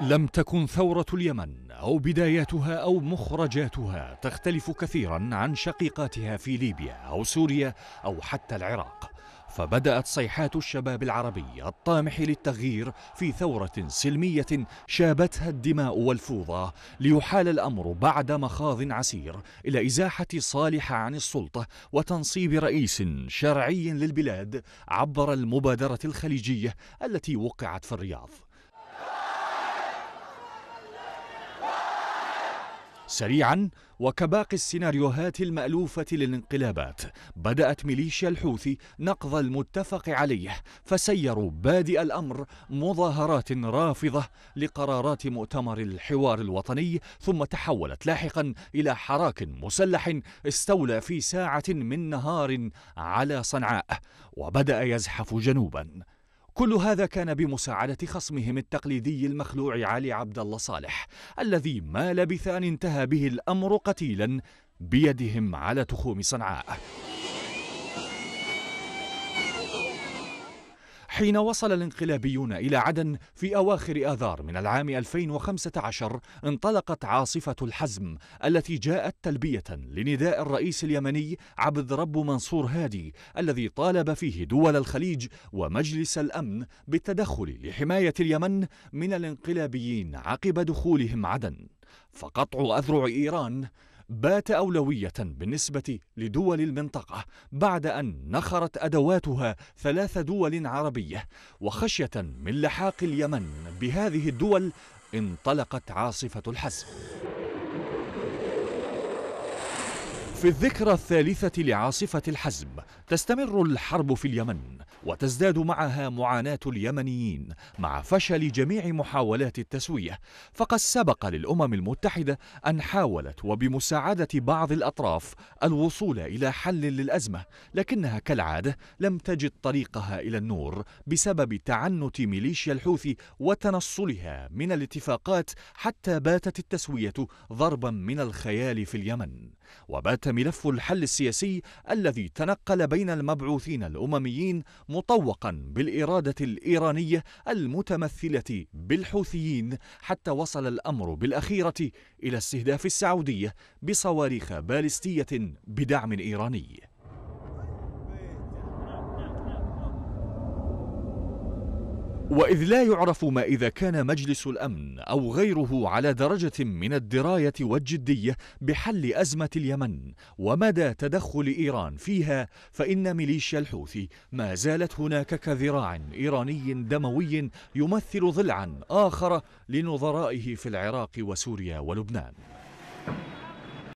لم تكن ثورة اليمن أو بداياتها أو مخرجاتها تختلف كثيرا عن شقيقاتها في ليبيا أو سوريا أو حتى العراق فبدأت صيحات الشباب العربي الطامح للتغيير في ثورة سلمية شابتها الدماء والفوضى ليحال الأمر بعد مخاض عسير إلى إزاحة صالح عن السلطة وتنصيب رئيس شرعي للبلاد عبر المبادرة الخليجية التي وقعت في الرياض سريعا وكباقي السيناريوهات المألوفة للانقلابات بدأت ميليشيا الحوثي نقض المتفق عليه فسيروا بادئ الأمر مظاهرات رافضة لقرارات مؤتمر الحوار الوطني ثم تحولت لاحقا إلى حراك مسلح استولى في ساعة من نهار على صنعاء وبدأ يزحف جنوبا كل هذا كان بمساعدة خصمهم التقليدي المخلوع علي عبد الله صالح الذي ما لبث أن انتهى به الأمر قتيلا بيدهم على تخوم صنعاء حين وصل الانقلابيون إلى عدن في أواخر آذار من العام 2015 انطلقت عاصفة الحزم التي جاءت تلبية لنداء الرئيس اليمني عبد رب منصور هادي الذي طالب فيه دول الخليج ومجلس الأمن بالتدخل لحماية اليمن من الانقلابيين عقب دخولهم عدن فقطع أذرع إيران بات أولوية بالنسبة لدول المنطقة بعد أن نخرت أدواتها ثلاث دول عربية وخشية من لحاق اليمن بهذه الدول انطلقت عاصفة الحزم في الذكرى الثالثة لعاصفة الحزم تستمر الحرب في اليمن وتزداد معها معاناة اليمنيين مع فشل جميع محاولات التسوية فقد سبق للأمم المتحدة أن حاولت وبمساعدة بعض الأطراف الوصول إلى حل للأزمة لكنها كالعادة لم تجد طريقها إلى النور بسبب تعنت ميليشيا الحوثي وتنصلها من الاتفاقات حتى باتت التسوية ضربا من الخيال في اليمن وبات ملف الحل السياسي الذي تنقل بين المبعوثين الأمميين مطوقا بالإرادة الإيرانية المتمثلة بالحوثيين حتى وصل الأمر بالأخيرة إلى استهداف السعودية بصواريخ بالستية بدعم إيراني وإذ لا يعرف ما إذا كان مجلس الأمن أو غيره على درجة من الدراية والجدية بحل أزمة اليمن ومدى تدخل إيران فيها فإن ميليشيا الحوثي ما زالت هناك كذراع إيراني دموي يمثل ضلعا آخر لنظرائه في العراق وسوريا ولبنان